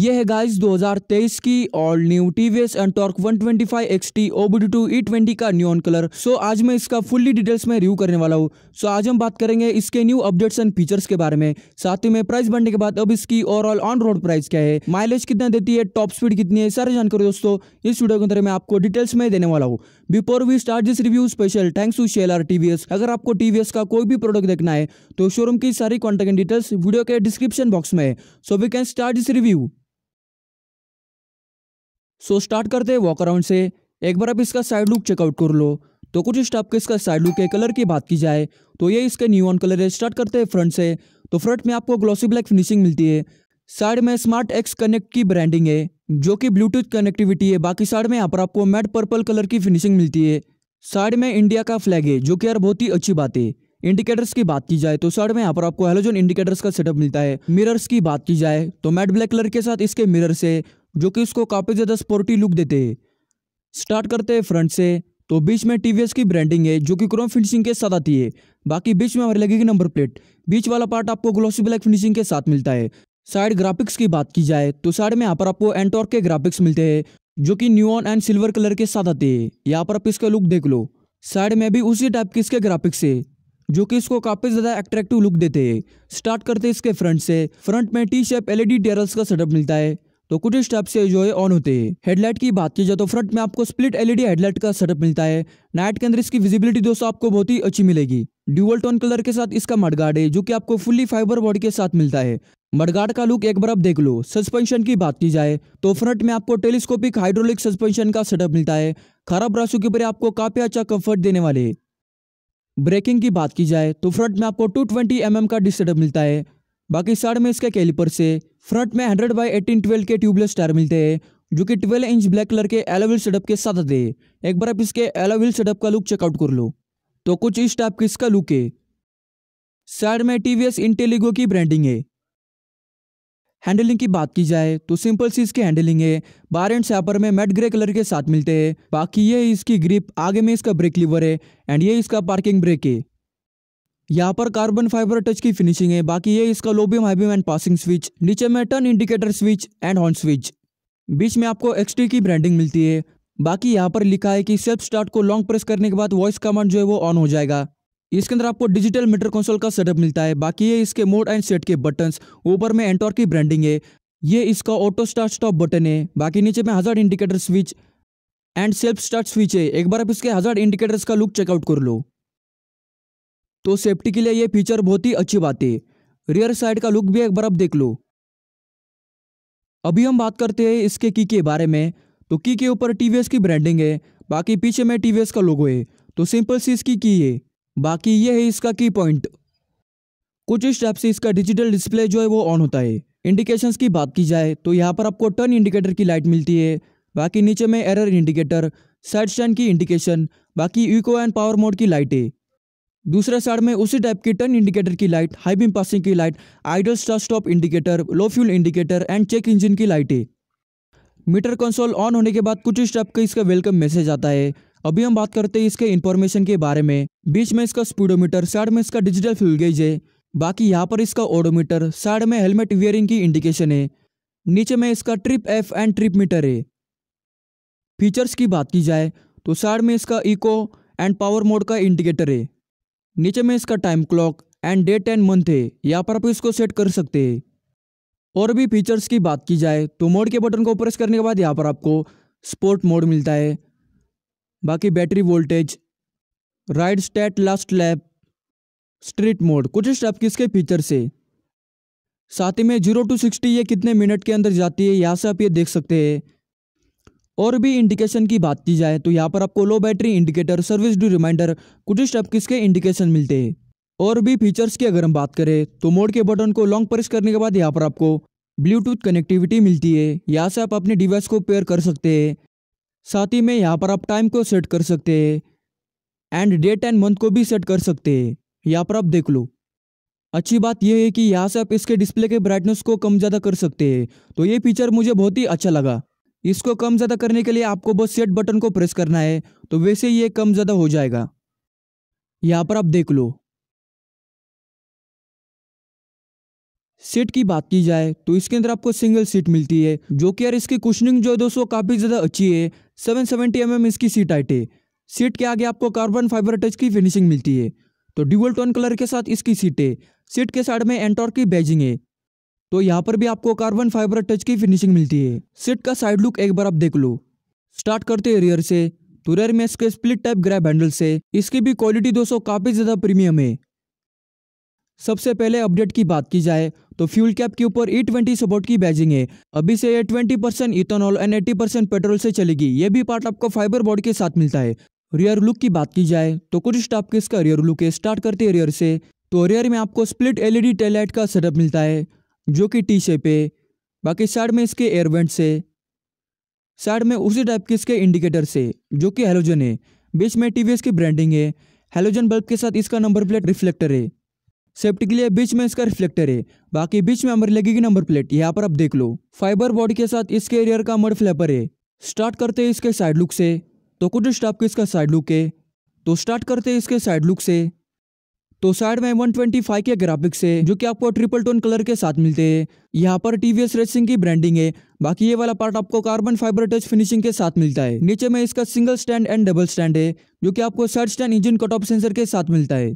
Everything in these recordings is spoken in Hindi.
ये है गाइस 2023 की all new TVS Ntorq 125 XT OBD2 twenty का ऑन कलर सो आज मैं इसका फुल्ली डिटेल्स में रिव्यू करने वाला हूँ सो आज हम बात करेंगे इसके न्यू अपडेट्स एंड फीचर्स के बारे में साथ ही में प्राइस बढ़ने के बाद अब इसकी ओवरऑल ऑन रोड प्राइस क्या है माइलेज कितना देती है टॉप स्पीड कितनी है सारी जानकारी दोस्तों इस वीडियो के अंदर मैं आपको डिटेल्स में देने वाला हूँ before we start this review special thanks to our TVS अगर आपको टीवीएस का कोई भी प्रोडक्ट देखना है तो शोरूम की सारी कॉन्टेक्ट डिटेल्स वीडियो के डिस्क्रिप्शन बॉक्स में है so we can start this review so start करते हैं वॉक अराउंड से एक बार आप इसका साइड लुक चेकआउट कर लो तो कुछ स्टाफ के इसका साइड लुक के कलर की बात की जाए तो ये इसके न्यू ऑन कलर है स्टार्ट करते हैं फ्रंट से तो फ्रंट में आपको ग्लॉसी ब्लैक फिनिशिंग मिलती है साइड में स्मार्ट एक्स कनेक्ट की ब्रांडिंग है जो कि ब्लूटूथ कनेक्टिविटी है बाकी साइड में यहाँ पर आपको मैट पर्पल कलर की फिनिशिंग मिलती है साइड में इंडिया का फ्लैग है जो कि यार बहुत ही अच्छी बात है इंडिकेटर्स की बात की जाए तो साइड में यहाँ पर आपको हेलोजन इंडिकेटर्स का सेटअप मिलता है मिरर्स की बात की जाए तो मैट ब्लैक कलर के साथ इसके मिरर है जो कि इसको काफ़ी ज़्यादा स्पोर्टी लुक देते हैं स्टार्ट करते हैं फ्रंट से तो बीच में टीवीएस की ब्रांडिंग है जो कि क्रोम फिनिशिंग के साथ आती है बाकी बीच में हमारी लगेगी नंबर प्लेट बीच वाला पार्ट आपको ग्लोसी ब्लैक फिनिशिंग के साथ मिलता है साइड ग्राफिक्स की बात की जाए तो साइड में यहाँ पर आपको एंटोर के ग्राफिक्स मिलते हैं जो कि न्यूऑन एंड सिल्वर कलर के साथ आते हैं यहाँ पर आप इसका लुक देख लो साइड में भी उसी टाइप के इसके ग्राफिक्स है जो कि इसको काफ़ी ज़्यादा अट्रैक्टिव लुक देते हैं स्टार्ट करते हैं इसके फ्रंट से फ्रंट में टी शेप एलईडी टेरल्स का सेटअप मिलता है तो कुछ इस टाइप से जो है ऑन होते हैं हेडलाइट की बात की जाए तो फ्रंट में आपको स्प्लिट एलईडी हेडलाइट का सेटअप मिलता है नाइट के अंदर इसकी विजिबिलिटी दोस्तों आपको बहुत ही अच्छी मिलेगी ड्यूअल टोन कलर के साथ इसका मडगार्ड है जो कि आपको फुल्ली फाइबर बॉडी के साथ मिलता है मडगार्ड का लुक एक बार आप देख लो सस्पेंशन की बात की जाए तो फ्रंट में आपको टेलीस्कोपिक हाइड्रोलिक सस्पेंशन का सेटअप मिलता है खराब राशि के ऊपर आपको काफी अच्छा कंफर्ट देने वाले ब्रेकिंग की बात की जाए तो फ्रंट में आपको 220 ट्वेंटी mm का डिस्क सेटअप मिलता है बाकी साइड में इसके कैलिपर से फ्रंट में 100 बाई 18 ट्वेल्व के ट्यूबलेस टायर मिलते हैं जो कि 12 इंच ब्लैक कलर के एलोविल सेटअप के साथ आते हैं एक बार आप इसके एलोविल सेटअप का लुक चेकआउट कर लो तो कुछ इस टाइप का इसका लुक है साइड में टी वी इंटेलिगो की ब्रांडिंग है हैंडलिंग की बात की जाए तो सिंपल सी इसकी हैंडलिंग है बार एंड सैपर में मेट ग्रे कलर के साथ मिलते हैं बाकी ये इसकी ग्रिप आगे में इसका ब्रेक लीवर है एंड ये इसका पार्किंग ब्रेक है यहाँ पर कार्बन फाइबर टच की फिनिशिंग है बाकी ये इसका low beam high beam and passing switch नीचे में turn indicator switch and horn switch बीच में आपको एक्सटी की ब्रांडिंग मिलती है बाकी यहाँ पर लिखा है कि सेल्फ स्टार्ट को लॉन्ग प्रेस करने के बाद वॉइस कमांड जो है वो ऑन हो जाएगा इसके अंदर आपको डिजिटल मीटर कंसोल का सेटअप मिलता है बाकी ये इसके मोड एंड सेट के बटन्स ऊपर में एंटोर की ब्रांडिंग है ये इसका ऑटो स्टार्ट स्टॉप बटन है बाकी नीचे में hazard indicator switch and self start switch है एक बार आप इसके हजार इंडिकेटर्स का लुक चेकआउट कर लो तो सेफ्टी के लिए ये फीचर बहुत ही अच्छी बात है रियर साइड का लुक भी एक बार आप देख लो अभी हम बात करते हैं इसके की के बारे में तो की के ऊपर टीवीएस की ब्रांडिंग है बाकी पीछे में टीवीएस का लोगो है तो सिंपल सी इसकी की है बाकी ये है इसका की पॉइंट कुछ स्टेप से इसका डिजिटल डिस्प्ले जो है वो ऑन होता है इंडिकेशंस की बात की जाए तो यहाँ पर आपको टर्न इंडिकेटर की लाइट मिलती है बाकी नीचे में एरर इंडिकेटर साइड स्टैंड की इंडिकेशन बाकी इको एंड पावर मोड की लाइट है दूसरे साइड में उसी टाइप की टर्न इंडिकेटर की लाइट हाई बीम पासिंग की light idle start stop indicator low fuel indicator and check engine की लाइटें मीटर कंसोल ऑन होने के बाद कुछ स्टेप का इसका वेलकम मैसेज आता है अभी हम बात करते हैं इसके इन्फॉर्मेशन के बारे में बीच में इसका स्पीडोमीटर साइड में इसका डिजिटल फ्यूल गेज है बाकी यहाँ पर इसका ओडोमीटर साइड में हेलमेट वियरिंग की इंडिकेशन है नीचे में इसका trip F and trip meter है फीचर्स की बात की जाए तो साइड में इसका इको एंड पावर मोड का इंडिकेटर है नीचे में इसका time clock and date and month है यहाँ पर आप इसको सेट कर सकते हैं और भी फीचर्स की बात की जाए तो मोड के बटन को प्रेस करने के बाद यहाँ पर आपको स्पोर्ट मोड मिलता है बाकी battery voltage ride state last lap street mode कुछ स्टेप किसके फीचर से साथ ही में जीरो टू सिक्सटी ये कितने मिनट के अंदर जाती है यहाँ से आप ये देख सकते हैं और भी इंडिकेशन की बात की जाए तो यहाँ पर आपको low battery indicator service due reminder कुछ स्टेप किसके इंडिकेशन मिलते हैं और भी फीचर्स की अगर हम बात करें तो मोड के बटन को लॉन्ग प्रेस करने के बाद यहाँ पर आपको ब्लूटूथ कनेक्टिविटी मिलती है यहाँ से आप अपने डिवाइस को पेयर कर सकते हैं साथ ही में यहाँ पर आप टाइम को सेट कर सकते हैं एंड डेट एंड मंथ को भी सेट कर सकते हैं यहाँ पर आप देख लो अच्छी बात यह है कि यहाँ से आप इसके डिस्प्ले के ब्राइटनेस को कम ज़्यादा कर सकते हैं तो ये फीचर मुझे बहुत ही अच्छा लगा इसको कम ज़्यादा करने के लिए आपको बस सेट बटन को प्रेस करना है तो वैसे ये कम ज़्यादा हो जाएगा यहाँ पर आप देख लो सीट की बात की जाए तो इसके अंदर आपको सिंगल सीट मिलती है जो कि यार इसकी कुशनिंग जो है दोस्तों काफ़ी ज़्यादा अच्छी है सेवन सेवेंटी एम इसकी सीट आइट है सीट के आगे आपको कार्बन फाइबर टच की फिनिशिंग मिलती है तो ड्यूबल टोन कलर के साथ इसकी सीट है सीट के साइड में एंटोर की बैजिंग है तो यहाँ पर भी आपको कार्बन फाइबर टच की फिनिशिंग मिलती है सीट का साइड लुक एक बार आप देख लो स्टार्ट करते हैं रियर से तो रियर में इसके स्प्लिट टाइप ग्रैप हैंडल से इसकी भी क्वालिटी दोस्तों काफ़ी ज़्यादा प्रीमियम है सबसे पहले अपडेट की बात की जाए तो फ्यूल कैप के ऊपर ई e ट्वेंटी सपोर्ट की बैजिंग है अभी से ये twenty percent ethanol and eighty percent petrol से चलेगी ये भी पार्ट आपको फाइबर बोर्ड के साथ मिलता है रियर लुक की बात की जाए तो कुछ स्टाफ के इसका रियर लुक है स्टार्ट करते हैं रियर से तो रियर में आपको स्प्लिट एलईडी टेलाइट का सेटअप मिलता है जो कि टी शेप है बाकी साइड में इसके एयरवेंट्स है साइड में उसी टाइप के इसके इंडिकेटर से जो कि हेलोजन है बीच में टीवीएस की ब्रांडिंग है हेलोजन बल्ब के साथ इसका नंबर प्लेट रिफ्लेक्टर है सेफ्टी के लिए बीच में इसका रिफ्लेक्टर है बाकी बीच में अमर लगेगी नंबर प्लेट यहाँ पर आप देख लो फाइबर बॉडी के साथ इसके एरियर का मड फ्लैपर है स्टार्ट करते हैं इसके साइड लुक से तो कुछ स्टाफ के इसका साइड लुक है तो स्टार्ट करते हैं इसके साइड लुक से तो साइड में 125 के ग्राफिक्स है जो कि आपको ट्रिपल टोन कलर के साथ मिलते हैं यहाँ पर टीवीएस रेसिंग की ब्रांडिंग है बाकी ये वाला पार्ट आपको कार्बन फाइबर टच फिनिशिंग के साथ मिलता है नीचे में इसका single stand and double stand है जो कि आपको search stand engine cut off sensor के साथ मिलता है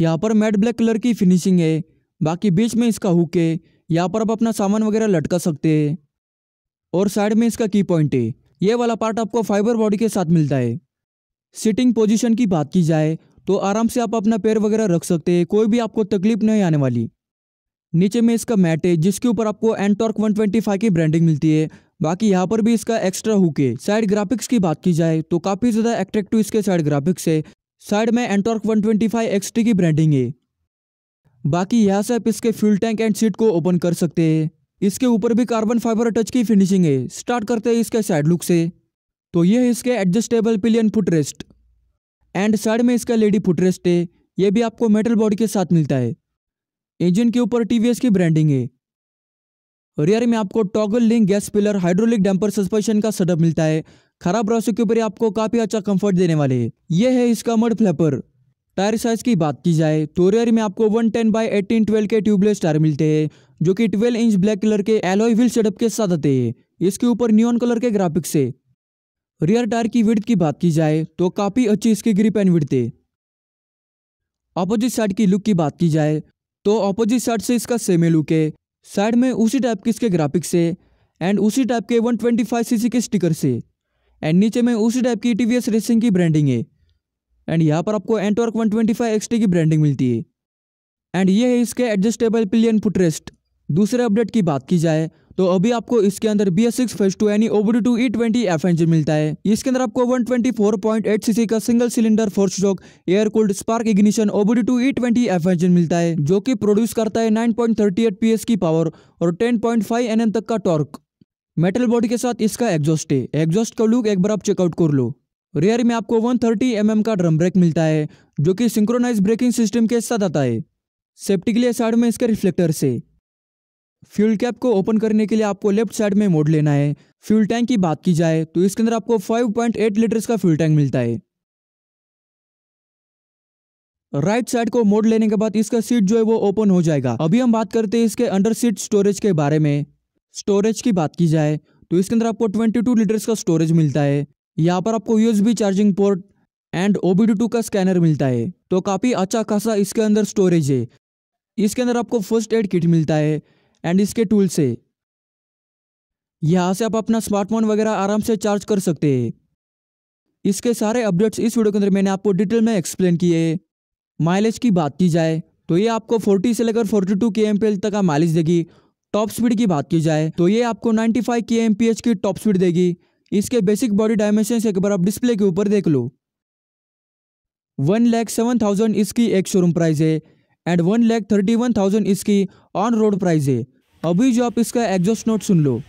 यहाँ पर मैट ब्लैक कलर की फिनिशिंग है बाकी बीच में इसका हुक है यहाँ पर आप अपना सामान वगैरह लटका सकते हैं और साइड में इसका की पॉइंट है ये वाला पार्ट आपको फाइबर बॉडी के साथ मिलता है सिटिंग पोजीशन की बात की जाए तो आराम से आप अपना पैर वगैरह रख सकते हैं कोई भी आपको तकलीफ नहीं आने वाली नीचे में इसका मैट है जिसके ऊपर आपको एनटॉर्क फाइव की ब्रांडिंग मिलती है बाकी यहाँ पर भी इसका एक्स्ट्रा हुक है साइड ग्राफिक्स की बात की जाए तो काफ़ी ज़्यादा एट्रैक्टिव इसके साइड ग्राफिक्स है साइड में एंटॉर्क 125 ट्वेंटी की ब्रांडिंग है बाकी यहाँ से आप इसके फ्यूल टैंक एंड सीट को ओपन कर सकते हैं इसके ऊपर भी कार्बन फाइबर टच की फिनिशिंग है स्टार्ट करते हैं इसके साइड लुक से तो ये है इसके adjustable pillion footrest and side में इसका लेडी फुटरेस्ट है ये भी आपको मेटल बॉडी के साथ मिलता है इंजन के ऊपर टीवीएस की ब्रांडिंग है रियर में आपको toggle link gas pillar hydraulic damper suspension का सेटअप मिलता है खराब रास्तों के ऊपर आपको काफी अच्छा कंफर्ट देने वाले ये है इसका मड फ्लैपर टायर साइज की बात की जाए तो रेयर में आपको 110 टेन बाई एटीन ट्वेल्व के ट्यूबलेस टायर मिलते हैं जो कि 12 इंच ब्लैक कलर के एलोई व्हील सेटअप के साथ आते हैं इसके ऊपर न्यून कलर के ग्राफिक्स है रियर टायर की विड्थ की बात की जाए तो काफ़ी अच्छी इसकी ग्रिप एंड विड्थ है अपोजिट साइड की लुक की बात की जाए तो अपोजिट साइड से इसका सेम लुक है साइड में उसी टाइप के इसके ग्राफिक्स है एंड उसी टाइप के 125 सीसी के स्टिकर से एंड नीचे में उसी टाइप की टीवीएस रेसिंग की ब्रांडिंग है एंड यहाँ पर आपको एंटवर्क वन ट्वेंटी फाइव की ब्रांडिंग मिलती है एंड ये है इसके एडजस्टेबल पिलियन फुटरेस्ट दूसरे अपडेट की बात की जाए तो अभी आपको इसके अंदर B S six phase two यानी OBD two E twenty F engine मिलता है इसके अंदर आपको one twenty four point eight C का single cylinder four stroke air cold spark ignition OBD two E twenty F engine मिलता है जो कि प्रोड्यूस करता है nine point thirty eight P S की पावर और ten point five N N तक का टॉर्क मेटल बॉडी के साथ इसका एग्जॉस्ट है एग्जॉस्ट का लुक एक बार आप चेकआउट कर लो रेयर में आपको 130 थर्टी mm का ड्रम ब्रेक मिलता है जो कि सिंक्रोनाइज ब्रेकिंग सिस्टम के साथ आता है सेफ्टी के लिए साइड में इसके रिफ्लेक्टर से फ्यूल कैप को ओपन करने के लिए आपको लेफ्ट साइड में मोड लेना है फ्यूल टैंक की बात की जाए तो इसके अंदर आपको 5.8 लीटर्स का फ्यूल टैंक मिलता है राइट साइड को मोड लेने के बाद इसका सीट जो है वो ओपन हो जाएगा अभी हम बात करते हैं इसके अंडर सीट स्टोरेज के बारे में स्टोरेज की बात की जाए तो इसके अंदर आपको 22 लीटर्स का स्टोरेज मिलता है यहाँ पर आपको यूएसबी चार्जिंग पोर्ट एंड ओ का स्कैनर मिलता है तो काफ़ी अच्छा खासा इसके अंदर स्टोरेज है इसके अंदर आपको फर्स्ट एड किट मिलता है एंड इसके टूल से यहाँ से आप अपना स्मार्टफोन वगैरह आराम से चार्ज कर सकते हैं इसके सारे अपडेट्स इस वीडियो के अंदर मैंने आपको डिटेल में एक्सप्लेन किए माइलेज की बात की जाए तो ये आपको 40 से लेकर 42 टू के तक का माइलेज देगी टॉप स्पीड की बात की जाए तो ये आपको 95 फाइव के एम की टॉप स्पीड देगी इसके बेसिक बॉडी डायमेंशन एक बार आप डिस्प्ले के ऊपर देख लो वन लैख सेवन थाउजेंड इसकी एक शोरूम प्राइस है and one lakh thirty one thousand इसकी ऑन रोड प्राइस है अभी जो आप इसका एग्जॉस्ट नोट सुन लो